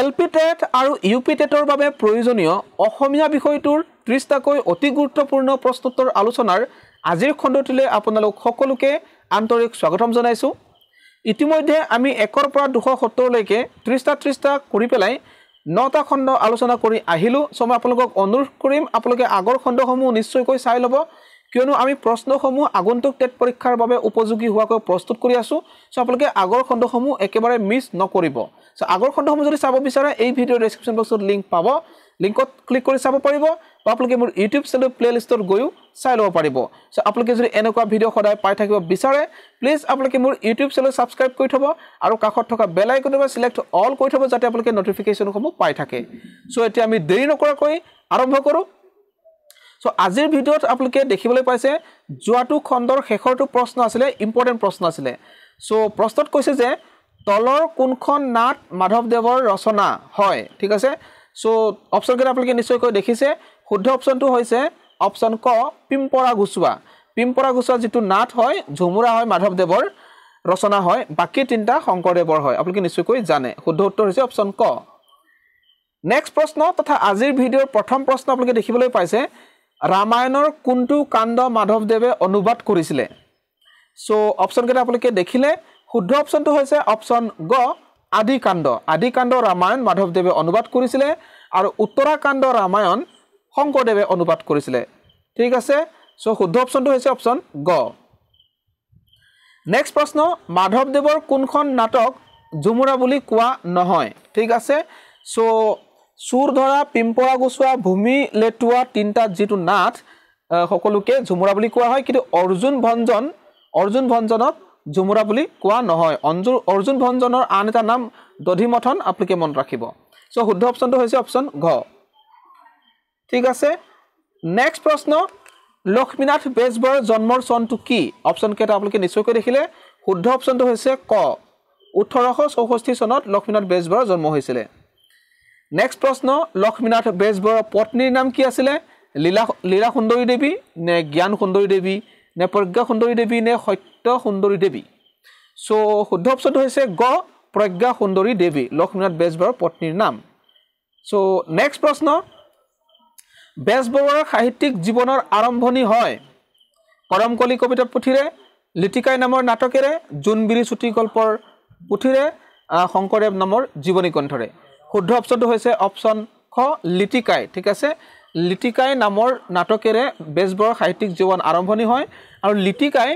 L P TET আৰু U P টেটৰ বাবে প্ৰয়োজনীয় অসমীয়া বিষয়টোৰ ত্ৰিছটাকৈ অতি গুৰুত্বপূৰ্ণ প্ৰশ্নোত্তৰ আলোচনাৰ আজিৰ খণ্ডটিলৈ আপোনালোক সকলোকে আন্তৰিক স্বাগতম জনাইছোঁ ইতিমধ্যে আমি একৰ পৰা দুশ সত্তৰলৈকে ত্ৰিছটা ত্ৰিছটা কৰি পেলাই নটা খণ্ড আলোচনা কৰি আহিলোঁ চ' মই আপোনালোকক অনুৰোধ কৰিম আপোনালোকে আগৰ খণ্ডসমূহ নিশ্চয়কৈ চাই ল'ব কিয়নো আমি প্ৰশ্নসমূহ আগন্তুক টেট পৰীক্ষাৰ বাবে উপযোগী হোৱাকৈ প্ৰস্তুত কৰি আছোঁ চ' আপোনালোকে আগৰ খণ্ডসমূহ একেবাৰে মিছ নকৰিব সো আগৰ খণ্ডসমূহ যদি চাব বিচাৰে এই ভিডিঅ' ডেছক্ৰিপশ্যন বক্সত লিংক পাব লিংকত ক্লিক কৰি চাব পাৰিব বা আপোনালোকে মোৰ ইউটিউব চেনেল প্লে'লিষ্টত গৈও চাই ল'ব পাৰিব চ' আপোনালোকে যদি এনেকুৱা ভিডিঅ' সদায় পাই থাকিব বিচাৰে প্লিজ আপোনালোকে মোৰ ইউটিউব চেনেল ছাবস্ক্ৰাইব কৰি থ'ব আৰু কাষত থকা বেল আইকনটোৰ ছিলেক্ট অল কৰি থ'ব যাতে আপোনালোকে নটিফিকেশ্যনসমূহ পাই থাকে চ' এতিয়া আমি দেৰি নকৰাকৈ আৰম্ভ কৰোঁ চ' আজিৰ ভিডিঅ'ত আপোনালোকে দেখিবলৈ পাইছে যোৱাটো খণ্ডৰ শেষৰটো প্ৰশ্ন আছিলে ইম্পৰ্টেণ্ট প্ৰশ্ন আছিলে চ' প্ৰশ্নত কৈছে যে তলৰ কোনখন নাট মাধৱদেৱৰ ৰচনা হয় ঠিক আছে চ' অপশ্যনকেইটা আপোনালোকে নিশ্চয়কৈ দেখিছে শুদ্ধ অপশ্যনটো হৈছে অপশ্যন ক পিম্পৰা গুচোৱা পিম্পৰা গুচোৱা যিটো নাট হয় ঝুমুৰা হয় মাধৱদেৱৰ ৰচনা হয় বাকী তিনিটা শংকৰদেৱৰ হয় আপোনালোকে নিশ্চয়কৈ জানে শুদ্ধ উত্তৰ হৈছে অপশ্যন ক নেক্সট প্ৰশ্ন তথা আজিৰ ভিডিঅ'ৰ প্ৰথম প্ৰশ্ন আপোনালোকে দেখিবলৈ পাইছে ৰামায়ণৰ কোনটো কাণ্ড মাধৱদেৱে অনুবাদ কৰিছিলে চ' অপশ্যনকেইটা আপোনালোকে দেখিলে শুদ্ধ অপশ্যনটো হৈছে অপশ্যন গ আদিকাণ্ড আদিকাণ্ড ৰামায়ণ মাধৱদেৱে অনুবাদ কৰিছিলে আৰু উত্তৰাকাণ্ড ৰামায়ণ শংকৰদেৱে অনুবাদ কৰিছিলে ঠিক আছে চ' শুদ্ধ অপশ্যনটো হৈছে অপশ্যন গ নেক্সট প্ৰশ্ন মাধৱদেৱৰ কোনখন নাটক ঝুমুৰা বুলি কোৱা নহয় ঠিক আছে চ' চুৰ ধৰা পিম্পৰা গুচোৱা ভূমি লেটোৱা তিনিটা যিটো নাট সকলোকে ঝুমুৰা বুলি কোৱা হয় কিন্তু অৰ্জুন ভঞ্জন অৰ্জুন ভঞ্জনক ঝুমুৰা বুলি কোৱা নহয় অঞ্জু অৰ্জুন ভঞ্জনৰ আন এটা নাম দধিমথন আপোনালোকে মনত ৰাখিব চ' শুদ্ধ অপশ্যনটো হৈছে অপশ্যন ঘ ঠিক আছে নেক্সট প্ৰশ্ন লক্ষ্মীনাথ বেজবৰ জন্মৰ চনটো কি অপশ্যনকেইটা আপোনালোকে নিশ্চয়কৈ দেখিলে শুদ্ধ অপশ্যনটো হৈছে ক ওঠৰশ চৌষষ্ঠি চনত লক্ষ্মীনাথ বেজবৰৰ জন্ম হৈছিলে নেক্সট প্ৰশ্ন লক্ষ্মীনাথ বেজবৰৰ পত্নীৰ নাম কি আছিলে লীলা লীলা সুন্দৰী দেৱী নে জ্ঞান সুন্দৰী দেৱী নে প্ৰজ্ঞা সুন্দৰী দেৱী নে সত্য সুন্দৰী দেৱী চ' শুদ্ধ অপশ্যনটো হৈছে গ প্ৰজ্ঞা সুন্দৰী দেৱী লক্ষ্মীনাথ বেজবৰুৱাৰ পত্নীৰ নাম চ' নেক্সট প্ৰশ্ন বেজবৰুৱাৰ সাহিত্যিক জীৱনৰ আৰম্ভণি হয় কৰমকলি কবিতা পুথিৰে লিটিকাই নামৰ নাটকেৰে জোনবিৰি চুটি গল্পৰ পুথিৰে শংকৰদেৱ নামৰ জীৱনী কণ্ঠৰে শুদ্ধ অপশ্যনটো হৈছে অপশ্যন খ লিটিকাই ঠিক আছে লিটিকাই নামৰ নাটকেৰে বেজবৰৰ সাহিত্যিক জীৱন আৰম্ভণি হয় আৰু লিটিকাই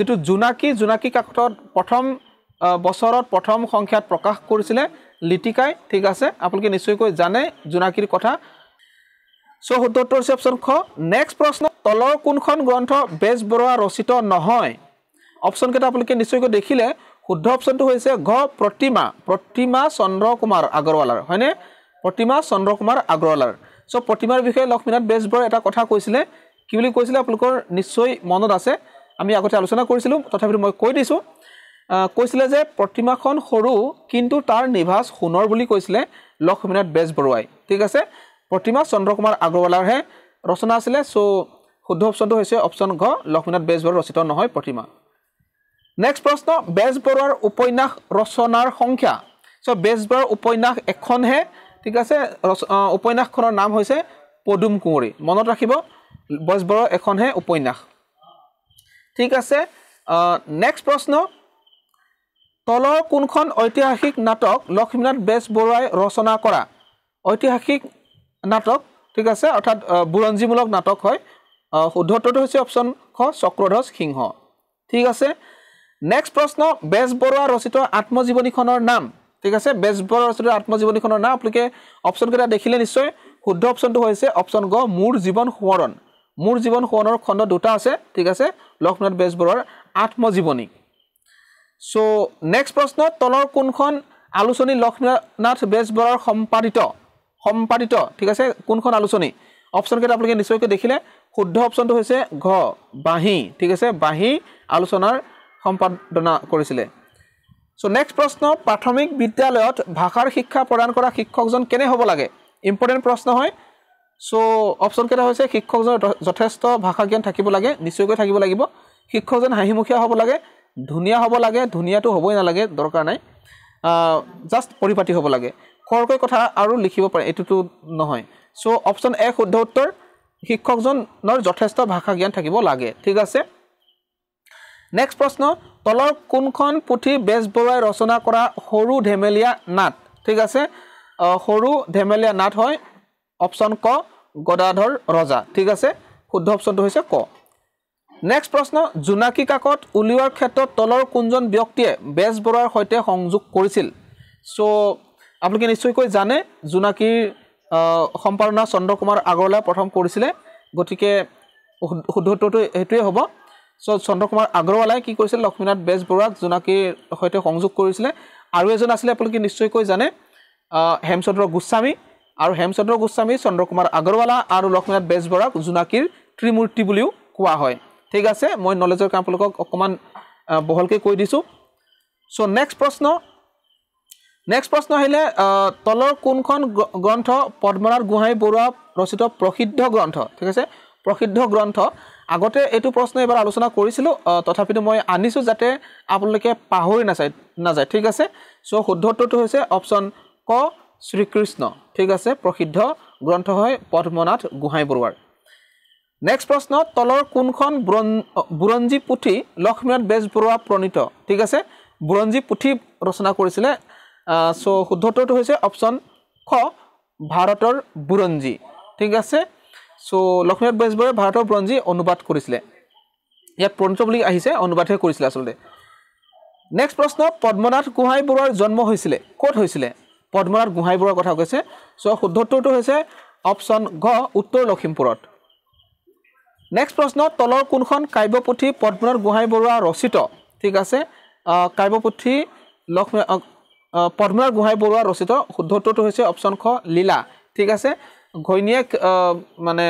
যিটো জোনাকী জোনাকী কাকতত প্ৰথম বছৰত প্ৰথম সংখ্যাত প্ৰকাশ কৰিছিলে লিটিকাই ঠিক আছে আপোনালোকে নিশ্চয়কৈ জানে জোনাকীৰ কথা চ' সুধ উত্তৰ অপশ্যন খ নেক্সট প্ৰশ্ন তলৰ কোনখন গ্ৰন্থ বেজবৰুৱা ৰচিত নহয় অপশ্যনকেইটা আপোনালোকে নিশ্চয়কৈ দেখিলে শুদ্ধ অপশ্যনটো হৈছে ঘ প্ৰতিমা প্ৰতিমা চন্দ্ৰ কুমাৰ আগৰৱালাৰ হয়নে প্ৰতিমা চন্দ্ৰ কুমাৰ আগৰৱালাৰ চ' প্ৰতিমাৰ বিষয়ে লক্ষ্মীনাথ বেজবৰুৱাই এটা কথা কৈছিলে কি বুলি কৈছিলে আপোনালোকৰ নিশ্চয় মনত আছে আমি আগতে আলোচনা কৰিছিলোঁ তথাপিতো মই কৈ দিছোঁ কৈছিলে যে প্ৰতিমাখন সৰু কিন্তু তাৰ নিভাঁজ সোণৰ বুলি কৈছিলে লক্ষ্মীনাথ বেজবৰুৱাই ঠিক আছে প্ৰতিমা চন্দ্ৰকুমাৰ আগৰৱালাৰহে ৰচনা আছিলে চ' শুদ্ধ অপশ্যনটো হৈছে অপশ্যন ঘ লক্ষ্মীনাথ বেজবৰুৱা ৰচিত নহয় প্ৰতিমা নেক্সট প্ৰশ্ন বেজবৰুৱাৰ উপন্যাস ৰচনাৰ সংখ্যা চ' বেজবৰুৱাৰ উপন্যাস এখনহে ঠিক আছে উপন্যাসখনৰ নাম হৈছে পদুম কুঁৱৰী মনত ৰাখিব বজবৰৰ এখনহে উপন্যাস ঠিক আছে নেক্সট প্ৰশ্ন তলৰ কোনখন ঐতিহাসিক নাটক লক্ষ্মীনাথ বেজবৰুৱাই ৰচনা কৰা ঐতিহাসিক নাটক ঠিক আছে অৰ্থাৎ বুৰঞ্জীমূলক নাটক হয় শুদ্ধোত্তৰটো হৈছে অপশ্যন খ চক্ৰধ্বজ সিংহ ঠিক আছে নেক্সট প্ৰশ্ন বেজবৰুৱা ৰচিত আত্মজীৱনীখনৰ নাম ঠিক আছে বেজবৰ আচলতে আত্মজীৱনীখনৰ নাম আপোনালোকে অপশ্যনকেইটা দেখিলে নিশ্চয় শুদ্ধ অপশ্যনটো হৈছে অপশ্যন গ মোৰ জীৱন সোঁৱৰণ মোৰ জীৱন সোঁৱৰণৰ খণ্ড দুটা আছে ঠিক আছে লক্ষ্মীনাথ বেজবৰুৱাৰ আত্মজীৱনী চ' নেক্সট প্ৰশ্ন তলৰ কোনখন আলোচনী লক্ষ্মীনাথ বেজবৰুৱাৰ সম্পাদিত সম্পাদিত ঠিক আছে কোনখন আলোচনী অপশ্যনকেইটা আপোনালোকে নিশ্চয়কৈ দেখিলে শুদ্ধ অপশ্যনটো হৈছে ঘ বাঁহী ঠিক আছে বাঁহী আলোচনাৰ সম্পাদনা কৰিছিলে চ' নেক্সট প্ৰশ্ন প্ৰাথমিক বিদ্যালয়ত ভাষাৰ শিক্ষা প্ৰদান কৰা শিক্ষকজন কেনে হ'ব লাগে ইম্পৰ্টেণ্ট প্ৰশ্ন হয় চ' অপশ্যনকেইটা হৈছে শিক্ষকজনৰ যথেষ্ট ভাষা জ্ঞান থাকিব লাগে নিশ্চয়কৈ থাকিব লাগিব শিক্ষকজন হাঁহিমুখীয়া হ'ব লাগে ধুনীয়া হ'ব লাগে ধুনীয়াটো হ'বই নালাগে দৰকাৰ নাই জাষ্ট পৰিপাটি হ'ব লাগে খৰকৈ কথা আৰু লিখিব পাৰে এইটোতো নহয় চ' অপশ্যন এ শুদ্ধ উত্তৰ শিক্ষকজনৰ যথেষ্ট ভাষা জ্ঞান থাকিব লাগে ঠিক আছে নেক্সট প্ৰশ্ন তলৰ কোনখন পুথি বেজবৰুৱাই ৰচনা কৰা সৰু ধেমেলীয়া নাট ঠিক আছে সৰু ধেমেলীয়া নাট হয় অপশ্যন ক গদাধৰ ৰজা ঠিক আছে শুদ্ধ অপশ্যনটো হৈছে ক নেক্সট প্ৰশ্ন জোনাকী কাকত উলিওৱাৰ ক্ষেত্ৰত তলৰ কোনজন ব্যক্তিয়ে বেজবৰুৱাৰ সৈতে সংযোগ কৰিছিল ছ' আপোনালোকে নিশ্চয়কৈ জানে জোনাকীৰ সম্পাদনা চন্দ্ৰকুমাৰ আগৰৱালাই প্ৰথম কৰিছিলে গতিকে শুদ্ধ উত্তৰটো সেইটোৱে হ'ব চ' চন্দ্ৰ কুমাৰ আগৰৱালাই কি কৰিছিলে লক্ষ্মীনাথ বেজবৰুৱাক জোনাকীৰ সৈতে সংযোগ কৰিছিলে আৰু এজন আছিলে আপোনালোকে নিশ্চয়কৈ জানে হেমচন্দ্ৰ গোস্বামী আৰু হেমচন্দ্ৰ গোস্বামী চন্দ্ৰ কুমাৰ আগৰৱালা আৰু লক্ষ্মীনাথ বেজবৰাক জোনাকীৰ ত্ৰিমূৰ্তি বুলিও কোৱা হয় ঠিক আছে মই নলেজৰ কাৰণে আপোনালোকক অকণমান বহলকৈ কৈ দিছোঁ চ' নেক্সট প্ৰশ্ন নেক্সট প্ৰশ্ন আহিলে তলৰ কোনখন গ্ৰন্থ পদ্মনাথ গোহাঁই বৰুৱা ৰচিত প্ৰসিদ্ধ গ্ৰন্থ ঠিক আছে প্ৰসিদ্ধ গ্ৰন্থ আগতে এইটো প্ৰশ্ন এবাৰ আলোচনা কৰিছিলোঁ তথাপিতো মই আনিছোঁ যাতে আপোনালোকে পাহৰি নাচায় নাযায় ঠিক আছে চ' শুদ্ধ উত্তৰটো হৈছে অপশ্যন ক শ্ৰীকৃষ্ণ ঠিক আছে প্ৰসিদ্ধ গ্ৰন্থ হয় পদ্মনাথ গোহাঁই বৰুৱাৰ নেক্সট প্ৰশ্ন তলৰ কোনখন বুৰ বুৰঞ্জী পুথি লক্ষ্মীনাথ বেজবৰুৱা প্ৰণীত ঠিক আছে বুৰঞ্জী পুথি ৰচনা কৰিছিলে চ' শুদ্ধ উত্তৰটো হৈছে অপশ্যন খ ভাৰতৰ বুৰঞ্জী ঠিক আছে চ' লক্ষ্মীনাথ বেজবৰুৱাই ভাৰতৰ বুৰঞ্জী অনুবাদ কৰিছিলে ইয়াত প্ৰঞ্চ বুলি আহিছে অনুবাদহে কৰিছিলে আচলতে নেক্সট প্ৰশ্ন পদ্মনাথ গোহাঁই বৰুৱাৰ জন্ম হৈছিলে ক'ত হৈছিলে পদ্মনাথ গোহাঁই বৰুৱাৰ কথা কৈছে চ' শুদ্ধোত্তৰটো হৈছে অপশ্যন ঘ উত্তৰ লখিমপুৰত নেক্সট প্ৰশ্ন তলৰ কোনখন কাব্যপুথি পদ্মনাথ গোহাঁই বৰুৱা ৰচিত ঠিক আছে কাব্যপুথি লক্ষ্মী পদ্মনাথ গোহাঁই বৰুৱা ৰচিত শুদ্ধোত্তৰটো হৈছে অপশ্যন খ লীলা ঠিক আছে ঘৈণীয়েক মানে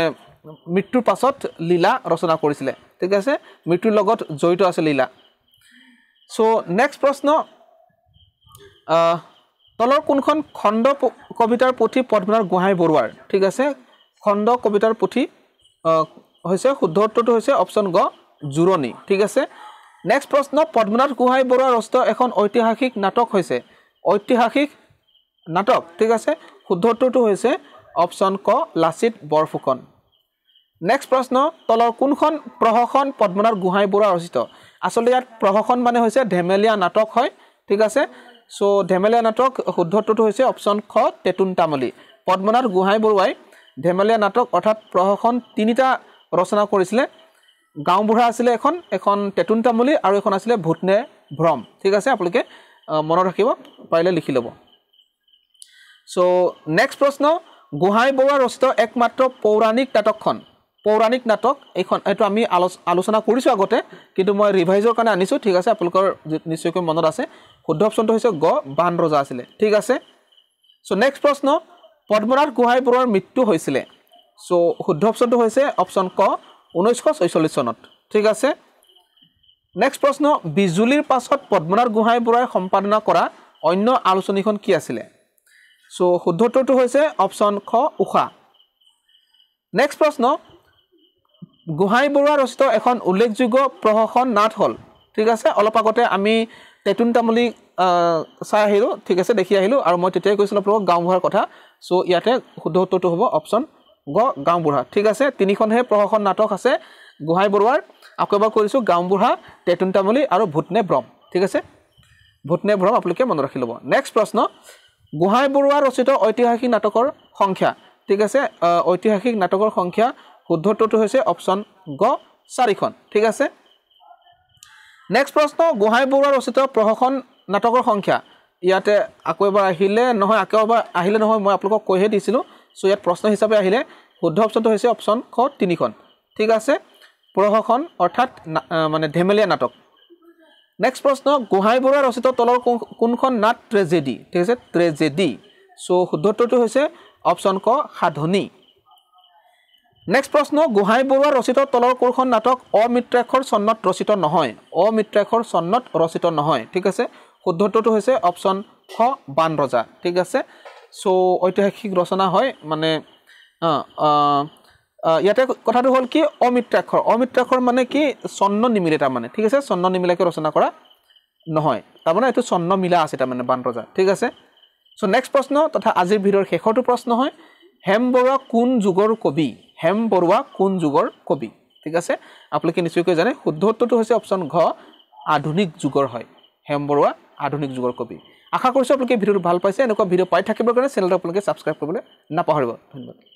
মৃত্যুৰ পাছত লীলা ৰচনা কৰিছিলে ঠিক আছে মৃত্যুৰ লগত জড়িত আছে লীলা চ' নেক্সট প্ৰশ্ন তলৰ কোনখন খণ্ড কবিতাৰ পুথি পদ্মনাথ গোহাঁই বৰুৱাৰ ঠিক আছে খণ্ড কবিতাৰ পুথি হৈছে শুদ্ধ উত্তৰটো হৈছে অপশ্যন গ জোৰণি ঠিক আছে নেক্সট প্ৰশ্ন পদ্মনাথ গোহাঁই বৰুৱা ৰচিত এখন ঐতিহাসিক নাটক হৈছে ঐতিহাসিক নাটক ঠিক আছে শুদ্ধ উত্তৰটো হৈছে অপশ্যন ক লাচিত বৰফুকন নেক্সট প্ৰশ্ন তলৰ কোনখন প্ৰশাসন পদ্মনাথ গোহাঁই বৰুৱা ৰচিত আচলতে ইয়াত প্ৰশাসন মানে হৈছে ধেমেলীয়া নাটক হয় ঠিক আছে চ' ধেমেলীয়া নাটক শুদ্ধটোটো হৈছে অপশ্যন খ তেতুন তামলী পদ্মনাথ গোহাঁই বৰুৱাই ধেমেলীয়া নাটক অৰ্থাৎ প্ৰশাসন তিনিটা ৰচনা কৰিছিলে গাঁওবুঢ়া আছিলে এখন এখন তেতুন তামলী আৰু এখন আছিলে ভূতনে ভ্ৰম ঠিক আছে আপোনালোকে মনত ৰাখিব পাৰিলে লিখি ল'ব চ' নেক্সট প্ৰশ্ন গোহাঁই বৰুৱা ৰচিত একমাত্ৰ পৌৰাণিক নাটকখন পৌৰাণিক নাটক এইখন এইটো আমি আলো আলোচনা কৰিছোঁ আগতে কিন্তু মই ৰিভাইজৰ কাৰণে আনিছোঁ ঠিক আছে আপোনালোকৰ নিশ্চয়কৈ মনত আছে শুদ্ধ অপশ্যনটো হৈছে গ বান ৰজা আছিলে ঠিক আছে চ' নেক্সট প্ৰশ্ন পদ্মনাথ গোহাঁই বৰুৱাৰ মৃত্যু হৈছিলে চ' শুদ্ধ অপশ্যনটো হৈছে অপশ্যন ক ঊনৈছশ ছয়চল্লিছ চনত ঠিক আছে নেক্সট প্ৰশ্ন বিজুলীৰ পাছত পদ্মনাথ গোহাঁই বৰুৱাই সম্পাদনা কৰা অন্য আলোচনীখন কি আছিলে চ' শুদ্ধ উত্তৰটো হৈছে অপশ্যন খ উষা নেক্সট প্ৰশ্ন গোহাঁই বৰুৱা ৰচিত এখন উল্লেখযোগ্য প্ৰহসন নাট হ'ল ঠিক আছে অলপ আগতে আমি তেতুন তামুলি চাই আহিলোঁ ঠিক আছে দেখি আহিলোঁ আৰু মই তেতিয়াই কৈছিলোঁ আপোনালোকক গাঁওবুঢ়াৰ কথা চ' ইয়াতে শুদ্ধ উত্তৰটো হ'ব অপশ্যন গ গাঁওবুঢ়া ঠিক আছে তিনিখনহে প্ৰহসন নাটক আছে গোহাঁই বৰুৱাৰ আকৌ এবাৰ কৰিছোঁ গাঁওবুঢ়া তেতুন তামুলি আৰু ভূতনে ব্ৰহ্ম ঠিক আছে ভূতনে ব্ৰহ্ম আপোনালোকে মনত ৰাখি ল'ব নেক্সট প্ৰশ্ন গোহাঁই বৰুৱা ৰচিত ঐতিহাসিক নাটকৰ সংখ্যা ঠিক আছে ঐতিহাসিক নাটকৰ সংখ্যা শুদ্ধত্বটো হৈছে অপশ্যন গ চাৰিখন ঠিক আছে নেক্সট প্ৰশ্ন গোহাঁই বৰুৱা ৰচিত প্ৰশাসন নাটকৰ সংখ্যা ইয়াতে আকৌ এবাৰ আহিলে নহয় আকৌ এবাৰ আহিলে নহয় মই আপোনালোকক কৈহে দিছিলোঁ চ' ইয়াত প্ৰশ্ন হিচাপে আহিলে শুদ্ধ অপশ্যনটো হৈছে অপশ্যন খ তিনিখন ঠিক আছে প্ৰশাসন অৰ্থাৎ মানে ধেমেলীয়া নাটক নেক্সট প্ৰশ্ন গোহাঁই বৰুৱা ৰচিত তলৰ কোনখন নাট ট্ৰেজেডি ঠিক আছে ট্ৰেজেডি চ' শুদ্ধ হৈছে অপশ্যন ক সাধনি নেক্সট প্ৰশ্ন গোহাঁই বৰুৱা ৰচিত তলৰ কোনখন নাটক অমিত্ৰাক্ষৰ চন্নত ৰচিত নহয় অমিত্ৰাক্ষৰ চন্নত ৰচিত নহয় ঠিক আছে শুদ্ধ হৈছে অপশ্যন খ বান ৰজা ঠিক আছে চ' ঐতিহাসিক ৰচনা হয় মানে ইয়াতে কথাটো হ'ল কি অমিত্ৰাক্ষৰ অমিত্ৰাক্ষৰ মানে কি চন্ন নিমিলে তাৰমানে ঠিক আছে চন্ন নিমিলাকে ৰচনা কৰা নহয় তাৰমানে এইটো চন্ন মিলা আছে তাৰমানে বানৰজা ঠিক আছে চ' নেক্সট প্ৰশ্ন তথা আজিৰ ভিডিঅ'ৰ শেষৰটো প্ৰশ্ন হয় হেম বৰুৱা কোন যুগৰ কবি হেম বৰুৱা কোন যুগৰ কবি ঠিক আছে আপোনালোকে নিশ্চয়কৈ জানে শুদ্ধ উত্তৰটো হৈছে অপশ্যন ঘ আধুনিক যুগৰ হয় হেম বৰুৱা আধুনিক যুগৰ কবি আশা কৰিছোঁ আপোনালোকে ভিডিঅ'টো ভাল পাইছে এনেকুৱা ভিডিঅ' পাই থাকিবৰ কাৰণে চেনেলটো আপোনালোকে ছাবস্ক্ৰাইব কৰিবলৈ নাপাহৰিব ধন্যবাদ